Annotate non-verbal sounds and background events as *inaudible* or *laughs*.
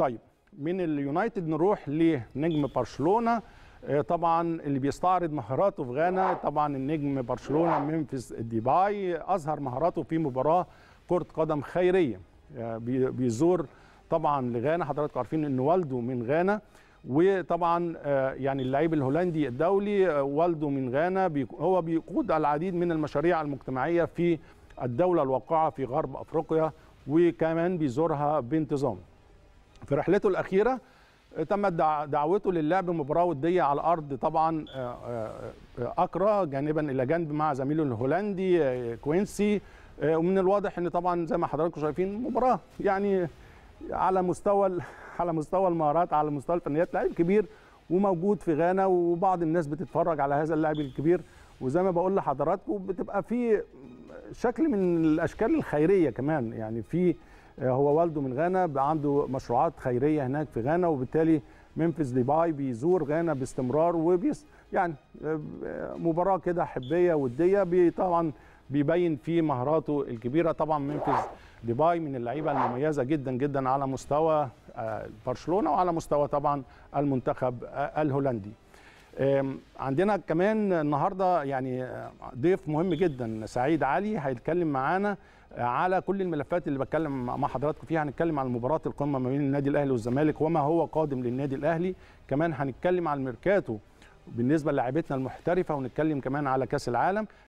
طيب من اليونايتد نروح لنجم برشلونه آه، طبعا اللي بيستعرض مهاراته في غانا طبعا النجم برشلونه ممفيس ديباي اظهر مهاراته في مباراه كره قدم خيريه آه، بيزور طبعا لغانا حضراتكم عارفين ان والده من غانا وطبعا آه، يعني اللعيب الهولندي الدولي والده من غانا هو بيقود العديد من المشاريع المجتمعيه في الدوله الواقعه في غرب افريقيا وكمان بيزورها بانتظام في رحلته الأخيرة آه، تمت دعوته للعب مباراة ودية على الأرض طبعا أكرا آه، آه، جانبا إلى جانب مع زميله الهولندي كوينسي ومن الواضح ان طبعا زي ما حضراتكم شايفين مباراه يعني على مستوى *laughs* على مستوى المهارات على مستوى الفنيات لاعب كبير وموجود في غانا وبعض الناس بتتفرج على هذا اللاعب الكبير وزي ما بقول لحضراتكم بتبقى في شكل من الاشكال الخيريه كمان يعني في آه، هو والده من غانا عنده مشروعات خيريه هناك في غانا وبالتالي منفذ ديباي بيزور غانا باستمرار وبيس يعني آه، آه، مباراه كده حبيه وديه بي طبعا بيبين فيه مهاراته الكبيره طبعا منفذ ديباي من اللعيبه المميزه جدا جدا على مستوى برشلونه وعلى مستوى طبعا المنتخب الهولندي عندنا كمان النهارده يعني آه، ضيف مهم جدا سعيد علي هيتكلم معانا آه، على كل الملفات اللي بتكلم مع حضراتكم فيها هنتكلم عن مباراه القمه ما بين النادي الاهلي والزمالك وما هو قادم للنادي الاهلي كمان هنتكلم عن الميركاتو بالنسبه للاعبتنا المحترفه ونتكلم كمان على كاس العالم